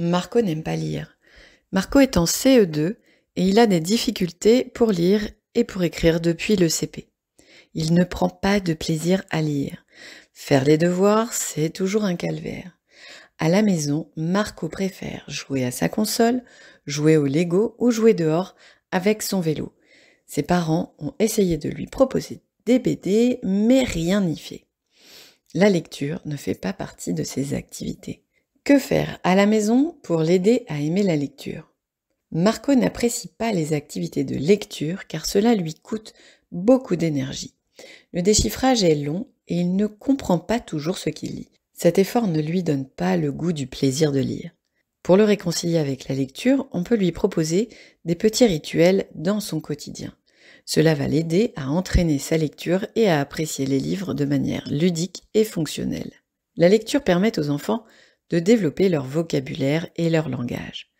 Marco n'aime pas lire. Marco est en CE2 et il a des difficultés pour lire et pour écrire depuis le CP. Il ne prend pas de plaisir à lire. Faire les devoirs, c'est toujours un calvaire. À la maison, Marco préfère jouer à sa console, jouer au Lego ou jouer dehors avec son vélo. Ses parents ont essayé de lui proposer des BD, mais rien n'y fait. La lecture ne fait pas partie de ses activités. Que faire à la maison pour l'aider à aimer la lecture Marco n'apprécie pas les activités de lecture car cela lui coûte beaucoup d'énergie. Le déchiffrage est long et il ne comprend pas toujours ce qu'il lit. Cet effort ne lui donne pas le goût du plaisir de lire. Pour le réconcilier avec la lecture, on peut lui proposer des petits rituels dans son quotidien. Cela va l'aider à entraîner sa lecture et à apprécier les livres de manière ludique et fonctionnelle. La lecture permet aux enfants de développer leur vocabulaire et leur langage.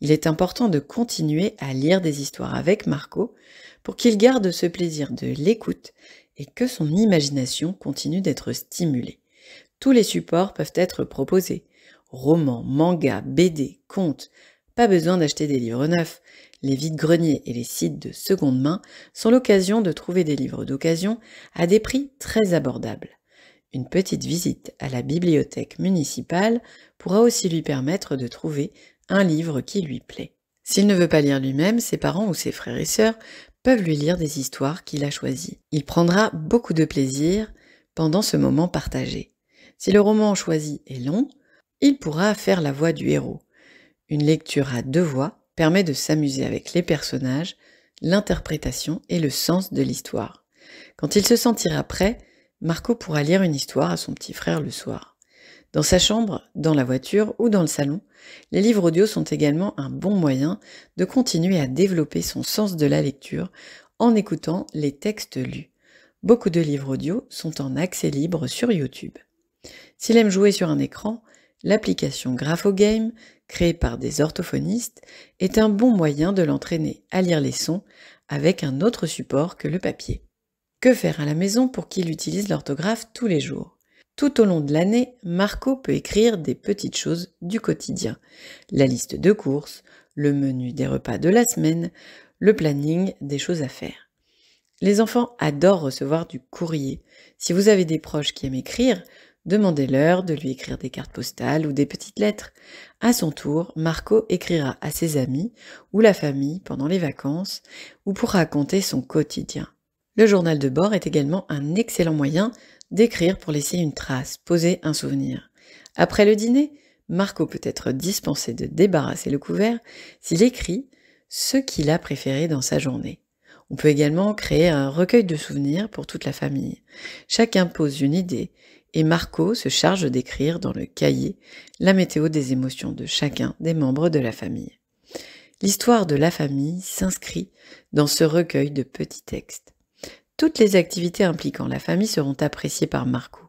Il est important de continuer à lire des histoires avec Marco pour qu'il garde ce plaisir de l'écoute et que son imagination continue d'être stimulée. Tous les supports peuvent être proposés. Romans, mangas, BD, contes. Pas besoin d'acheter des livres neufs. Les vides-greniers et les sites de seconde main sont l'occasion de trouver des livres d'occasion à des prix très abordables. Une petite visite à la bibliothèque municipale pourra aussi lui permettre de trouver un livre qui lui plaît. S'il ne veut pas lire lui-même, ses parents ou ses frères et sœurs peuvent lui lire des histoires qu'il a choisies. Il prendra beaucoup de plaisir pendant ce moment partagé. Si le roman choisi est long, il pourra faire la voix du héros. Une lecture à deux voix permet de s'amuser avec les personnages, l'interprétation et le sens de l'histoire. Quand il se sentira prêt, Marco pourra lire une histoire à son petit frère le soir. Dans sa chambre, dans la voiture ou dans le salon, les livres audio sont également un bon moyen de continuer à développer son sens de la lecture en écoutant les textes lus. Beaucoup de livres audio sont en accès libre sur YouTube. S'il aime jouer sur un écran, l'application GraphoGame, créée par des orthophonistes, est un bon moyen de l'entraîner à lire les sons avec un autre support que le papier. Que faire à la maison pour qu'il utilise l'orthographe tous les jours tout au long de l'année, Marco peut écrire des petites choses du quotidien. La liste de courses, le menu des repas de la semaine, le planning des choses à faire. Les enfants adorent recevoir du courrier. Si vous avez des proches qui aiment écrire, demandez-leur de lui écrire des cartes postales ou des petites lettres. À son tour, Marco écrira à ses amis ou la famille pendant les vacances ou pour raconter son quotidien. Le journal de bord est également un excellent moyen d'écrire pour laisser une trace, poser un souvenir. Après le dîner, Marco peut être dispensé de débarrasser le couvert s'il écrit ce qu'il a préféré dans sa journée. On peut également créer un recueil de souvenirs pour toute la famille. Chacun pose une idée et Marco se charge d'écrire dans le cahier la météo des émotions de chacun des membres de la famille. L'histoire de la famille s'inscrit dans ce recueil de petits textes. Toutes les activités impliquant la famille seront appréciées par Marco.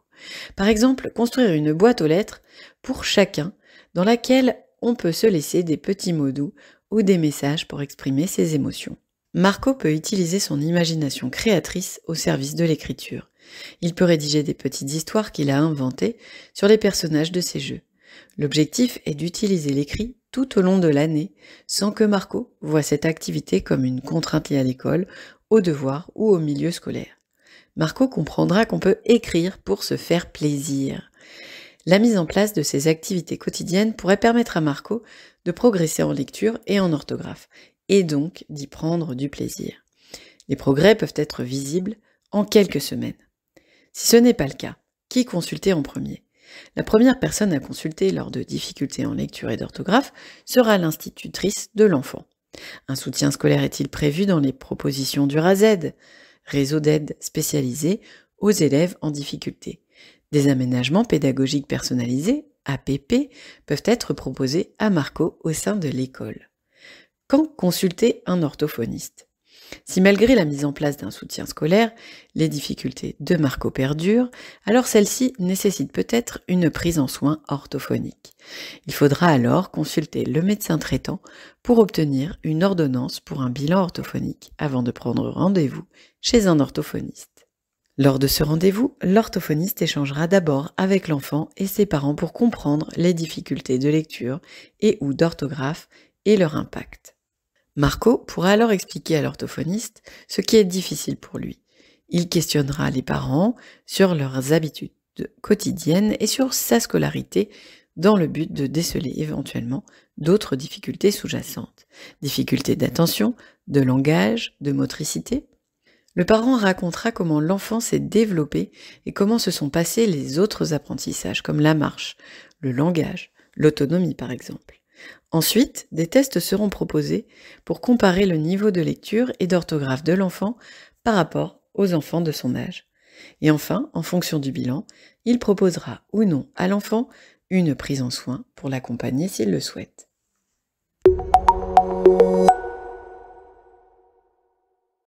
Par exemple, construire une boîte aux lettres pour chacun dans laquelle on peut se laisser des petits mots doux ou des messages pour exprimer ses émotions. Marco peut utiliser son imagination créatrice au service de l'écriture. Il peut rédiger des petites histoires qu'il a inventées sur les personnages de ses jeux. L'objectif est d'utiliser l'écrit tout au long de l'année sans que Marco voit cette activité comme une contrainte liée à l'école au devoir ou au milieu scolaire. Marco comprendra qu'on peut écrire pour se faire plaisir. La mise en place de ces activités quotidiennes pourrait permettre à Marco de progresser en lecture et en orthographe, et donc d'y prendre du plaisir. Les progrès peuvent être visibles en quelques semaines. Si ce n'est pas le cas, qui consulter en premier La première personne à consulter lors de difficultés en lecture et d'orthographe sera l'institutrice de l'enfant. Un soutien scolaire est-il prévu dans les propositions du RAZ, réseau d'aide spécialisé aux élèves en difficulté Des aménagements pédagogiques personnalisés, APP, peuvent être proposés à Marco au sein de l'école. Quand consulter un orthophoniste si malgré la mise en place d'un soutien scolaire, les difficultés de Marco perdurent, alors celle-ci nécessite peut-être une prise en soins orthophonique. Il faudra alors consulter le médecin traitant pour obtenir une ordonnance pour un bilan orthophonique avant de prendre rendez-vous chez un orthophoniste. Lors de ce rendez-vous, l'orthophoniste échangera d'abord avec l'enfant et ses parents pour comprendre les difficultés de lecture et ou d'orthographe et leur impact. Marco pourra alors expliquer à l'orthophoniste ce qui est difficile pour lui. Il questionnera les parents sur leurs habitudes quotidiennes et sur sa scolarité dans le but de déceler éventuellement d'autres difficultés sous-jacentes. Difficultés d'attention, de langage, de motricité. Le parent racontera comment l'enfant s'est développé et comment se sont passés les autres apprentissages comme la marche, le langage, l'autonomie par exemple. Ensuite, des tests seront proposés pour comparer le niveau de lecture et d'orthographe de l'enfant par rapport aux enfants de son âge. Et enfin, en fonction du bilan, il proposera ou non à l'enfant une prise en soin pour l'accompagner s'il le souhaite.